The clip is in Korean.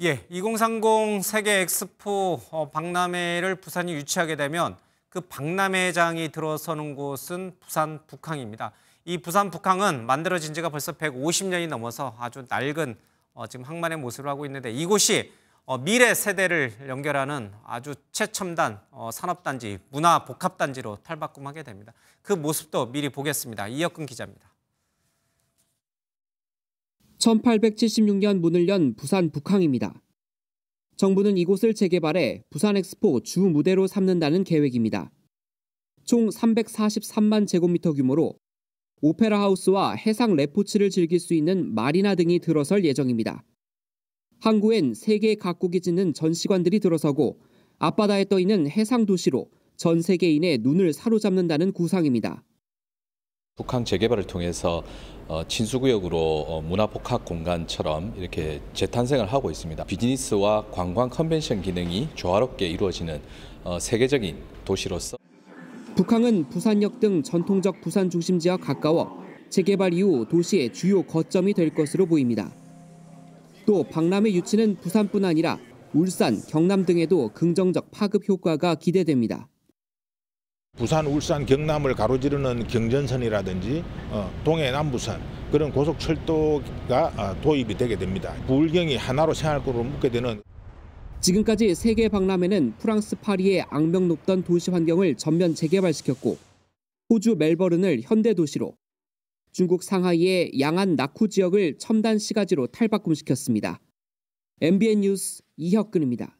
예, 2030 세계 엑스포 어, 박람회를 부산이 유치하게 되면 그 박람회장이 들어서는 곳은 부산 북항입니다. 이 부산 북항은 만들어진 지가 벌써 150년이 넘어서 아주 낡은 어, 지금 항만의 모습을 하고 있는데 이곳이 어, 미래 세대를 연결하는 아주 최첨단 산업단지, 문화복합단지로 탈바꿈하게 됩니다. 그 모습도 미리 보겠습니다. 이혁근 기자입니다. 1876년 문을 연 부산 북항입니다. 정부는 이곳을 재개발해 부산 엑스포 주 무대로 삼는다는 계획입니다. 총 343만 제곱미터 규모로 오페라 하우스와 해상 레포츠를 즐길 수 있는 마리나 등이 들어설 예정입니다. 항구엔 세계 각국이 짓는 전시관들이 들어서고 앞바다에 떠 있는 해상 도시로 전 세계인의 눈을 사로잡는다는 구상입니다. 북한 재개발을 통해서 어, 진수구역으로 어, 문화복합 공간처럼 이렇게 재탄생을 하고 있습니다. 비즈니스와 관광 컨벤션 기능이 조화롭게 이루어지는 어, 세계적인 도시로서 북한은 부산역 등 전통적 부산 중심 지와 가까워 재개발 이후 도시의 주요 거점이 될 것으로 보입니다. 또 박람회 유치는 부산뿐 아니라 울산, 경남 등에도 긍정적 파급 효과가 기대됩니다. 부산, 울산, 경남을 가로지르는 경전선이라든지 어, 동해, 남부선 그런 고속철도가 어, 도입이 되게 됩니다. 부울경이 하나로 생활권로 묶게 되는 지금까지 세계 박람회는 프랑스 파리의 악명 높던 도시 환경을 전면 재개발시켰고 호주 멜버른을 현대 도시로 중국 상하이의 양안 낙후 지역을 첨단 시가지로 탈바꿈시켰습니다. MBN 뉴스 이혁근입니다.